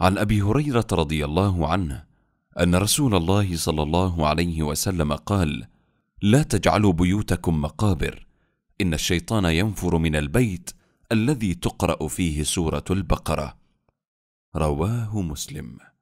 عن ابي هريره رضي الله عنه ان رسول الله صلى الله عليه وسلم قال لا تجعلوا بيوتكم مقابر ان الشيطان ينفر من البيت الذي تقرا فيه سوره البقره رواه مسلم